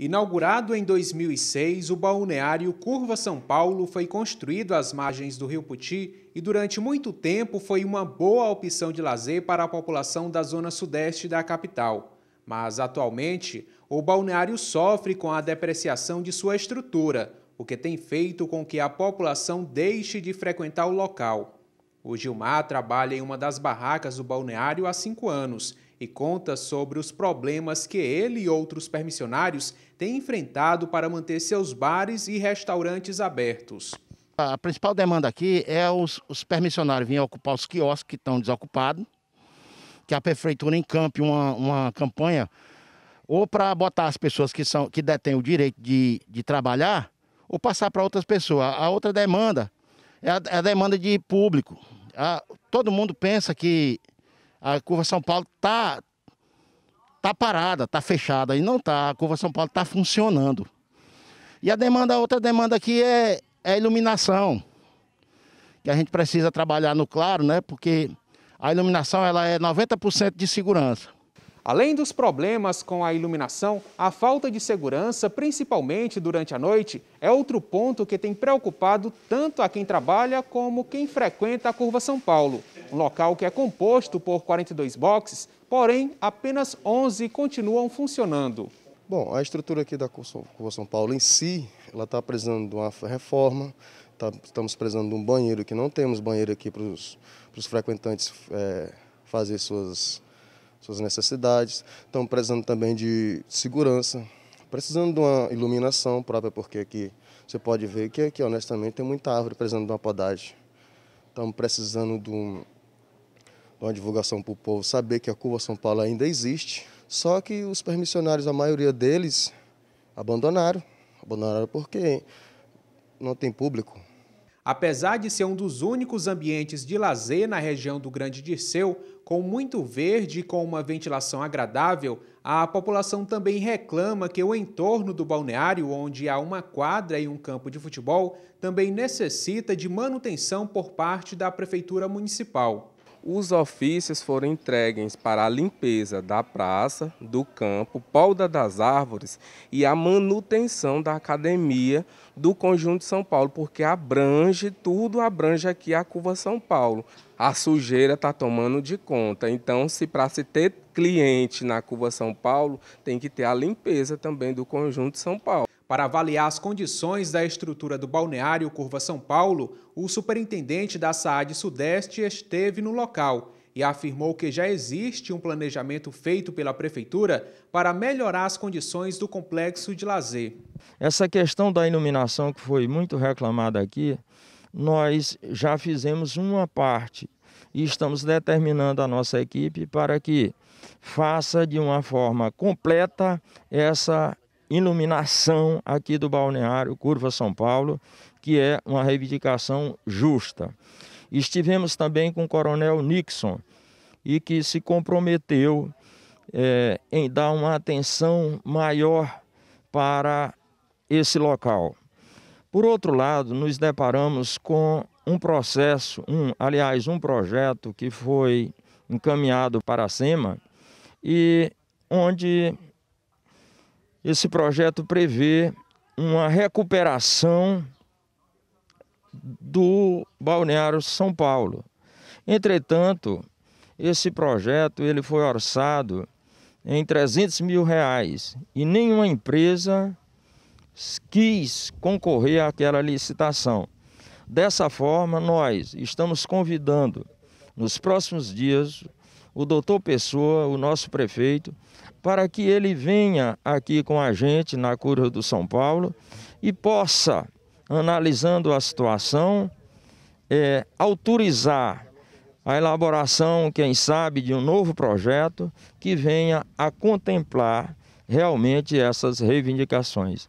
Inaugurado em 2006, o balneário Curva São Paulo foi construído às margens do Rio Puti e durante muito tempo foi uma boa opção de lazer para a população da zona sudeste da capital. Mas atualmente, o balneário sofre com a depreciação de sua estrutura, o que tem feito com que a população deixe de frequentar o local. O Gilmar trabalha em uma das barracas do balneário há cinco anos e conta sobre os problemas que ele e outros permissionários têm enfrentado para manter seus bares e restaurantes abertos. A principal demanda aqui é os, os permissionários virem ocupar os quiosques que estão desocupados, que a prefeitura encampe uma, uma campanha ou para botar as pessoas que, são, que detêm o direito de, de trabalhar ou passar para outras pessoas. A outra demanda é a, é a demanda de público, todo mundo pensa que a curva São Paulo está tá parada, está fechada, e não está. A curva São Paulo está funcionando. E a demanda, a outra demanda aqui é, é a iluminação, que a gente precisa trabalhar no claro, né? Porque a iluminação ela é 90% de segurança. Além dos problemas com a iluminação, a falta de segurança, principalmente durante a noite, é outro ponto que tem preocupado tanto a quem trabalha como quem frequenta a Curva São Paulo. Um local que é composto por 42 boxes, porém apenas 11 continuam funcionando. Bom, a estrutura aqui da Curva São Paulo em si, ela está precisando de uma reforma, tá, estamos precisando de um banheiro, que não temos banheiro aqui para os frequentantes é, fazer suas suas necessidades. estão precisando também de segurança, precisando de uma iluminação própria, porque aqui você pode ver que aqui, honestamente, tem muita árvore precisando de uma podagem. Estamos precisando de, um, de uma divulgação para o povo saber que a Curva São Paulo ainda existe, só que os permissionários, a maioria deles, abandonaram. Abandonaram porque não tem público, Apesar de ser um dos únicos ambientes de lazer na região do Grande Dirceu, com muito verde e com uma ventilação agradável, a população também reclama que o entorno do balneário, onde há uma quadra e um campo de futebol, também necessita de manutenção por parte da Prefeitura Municipal. Os ofícios foram entregues para a limpeza da praça, do campo, polda das árvores e a manutenção da academia do conjunto de São Paulo, porque abrange tudo, abrange aqui a curva São Paulo. A sujeira está tomando de conta. Então, se para se ter cliente na curva São Paulo, tem que ter a limpeza também do conjunto de São Paulo. Para avaliar as condições da estrutura do balneário Curva São Paulo, o superintendente da SAAD Sudeste esteve no local e afirmou que já existe um planejamento feito pela prefeitura para melhorar as condições do complexo de lazer. Essa questão da iluminação que foi muito reclamada aqui, nós já fizemos uma parte e estamos determinando a nossa equipe para que faça de uma forma completa essa iluminação aqui do balneário Curva São Paulo, que é uma reivindicação justa. Estivemos também com o Coronel Nixon e que se comprometeu é, em dar uma atenção maior para esse local. Por outro lado, nos deparamos com um processo, um, aliás, um projeto que foi encaminhado para a SEMA e onde esse projeto prevê uma recuperação do Balneário São Paulo. Entretanto, esse projeto ele foi orçado em 300 mil reais e nenhuma empresa quis concorrer àquela licitação. Dessa forma, nós estamos convidando nos próximos dias o doutor Pessoa, o nosso prefeito, para que ele venha aqui com a gente na Cura do São Paulo e possa, analisando a situação, é, autorizar a elaboração, quem sabe, de um novo projeto que venha a contemplar realmente essas reivindicações.